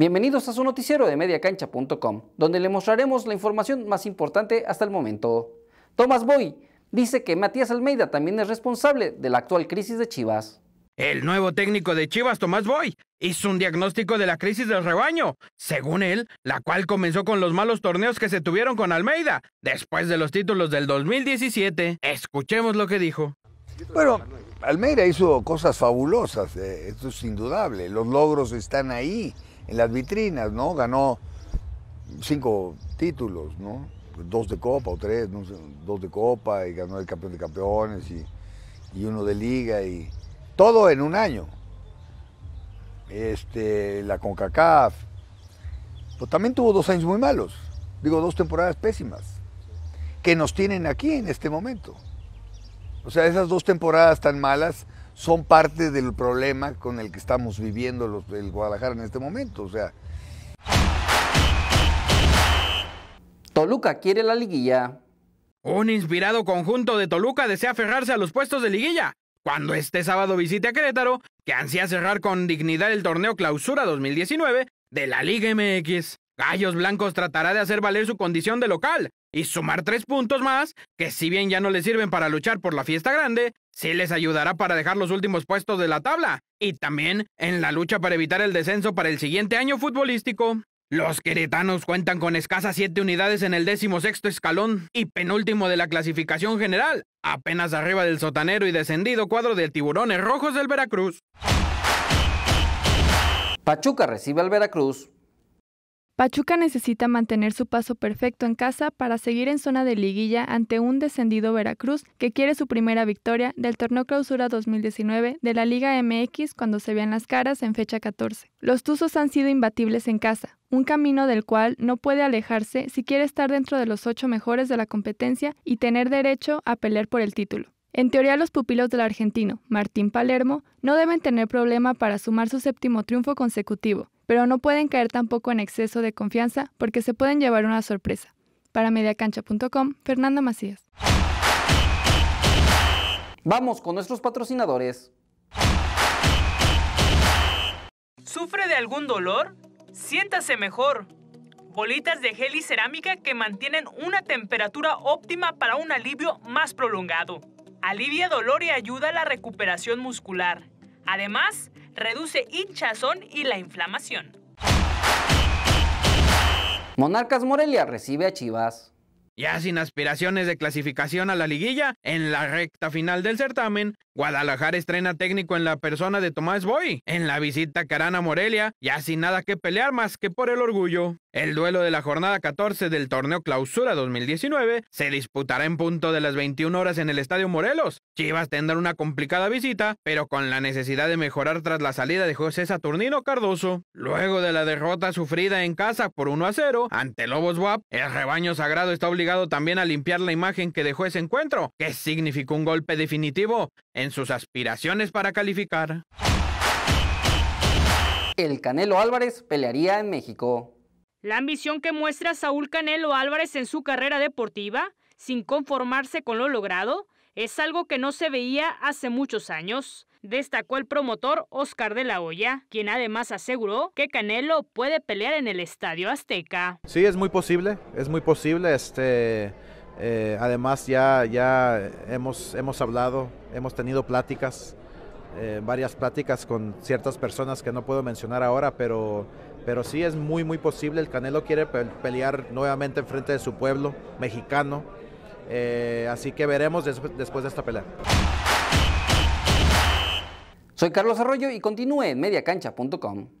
Bienvenidos a su noticiero de mediacancha.com, donde le mostraremos la información más importante hasta el momento. Tomás Boy dice que Matías Almeida también es responsable de la actual crisis de Chivas. El nuevo técnico de Chivas, Tomás Boy, hizo un diagnóstico de la crisis del rebaño, según él, la cual comenzó con los malos torneos que se tuvieron con Almeida, después de los títulos del 2017. Escuchemos lo que dijo. Bueno, Almeida hizo cosas fabulosas, eh, esto es indudable, los logros están ahí, en las vitrinas, ¿no? Ganó cinco títulos, ¿no? Dos de Copa o tres, no sé, dos de Copa y ganó el campeón de campeones y, uno de Liga y todo en un año. Este, la CONCACAF, pero pues también tuvo dos años muy malos, digo, dos temporadas pésimas, que nos tienen aquí en este momento. O sea, esas dos temporadas tan malas son parte del problema con el que estamos viviendo los, el Guadalajara en este momento. O sea. Toluca quiere la liguilla. Un inspirado conjunto de Toluca desea aferrarse a los puestos de liguilla. Cuando este sábado visite a Querétaro, que ansía cerrar con dignidad el torneo Clausura 2019 de la Liga MX. Gallos Blancos tratará de hacer valer su condición de local, y sumar tres puntos más, que si bien ya no les sirven para luchar por la fiesta grande, sí les ayudará para dejar los últimos puestos de la tabla y también en la lucha para evitar el descenso para el siguiente año futbolístico. Los queretanos cuentan con escasas siete unidades en el décimo sexto escalón y penúltimo de la clasificación general, apenas arriba del sotanero y descendido cuadro de tiburones rojos del Veracruz. Pachuca recibe al Veracruz Pachuca necesita mantener su paso perfecto en casa para seguir en zona de liguilla ante un descendido Veracruz que quiere su primera victoria del torneo clausura 2019 de la Liga MX cuando se vean las caras en fecha 14. Los Tuzos han sido imbatibles en casa, un camino del cual no puede alejarse si quiere estar dentro de los ocho mejores de la competencia y tener derecho a pelear por el título. En teoría, los pupilos del argentino, Martín Palermo, no deben tener problema para sumar su séptimo triunfo consecutivo, pero no pueden caer tampoco en exceso de confianza porque se pueden llevar una sorpresa. Para mediacancha.com, Fernando Macías. Vamos con nuestros patrocinadores. ¿Sufre de algún dolor? Siéntase mejor. Bolitas de gel y cerámica que mantienen una temperatura óptima para un alivio más prolongado. Alivia dolor y ayuda a la recuperación muscular. Además, reduce hinchazón y la inflamación. Monarcas Morelia recibe a Chivas. Ya sin aspiraciones de clasificación a la liguilla, en la recta final del certamen, Guadalajara estrena técnico en la persona de Tomás Boy, en la visita a Morelia, ya sin nada que pelear más que por el orgullo. El duelo de la jornada 14 del torneo Clausura 2019 se disputará en punto de las 21 horas en el Estadio Morelos. Chivas tendrá una complicada visita, pero con la necesidad de mejorar tras la salida de José Saturnino Cardoso. Luego de la derrota sufrida en casa por 1 a 0 ante Lobos WAP, el rebaño sagrado está obligado también a limpiar la imagen que dejó ese encuentro, que significó un golpe definitivo en sus aspiraciones para calificar. El Canelo Álvarez pelearía en México. La ambición que muestra Saúl Canelo Álvarez en su carrera deportiva, sin conformarse con lo logrado, es algo que no se veía hace muchos años, destacó el promotor Oscar de la Hoya, quien además aseguró que Canelo puede pelear en el Estadio Azteca. Sí, es muy posible, es muy posible. Este, eh, además ya, ya hemos, hemos hablado, hemos tenido pláticas, eh, varias pláticas con ciertas personas que no puedo mencionar ahora, pero, pero sí es muy, muy posible. El Canelo quiere pelear nuevamente en frente de su pueblo mexicano. Eh, así que veremos después de esta pelea. Soy Carlos Arroyo y continúe en mediacancha.com.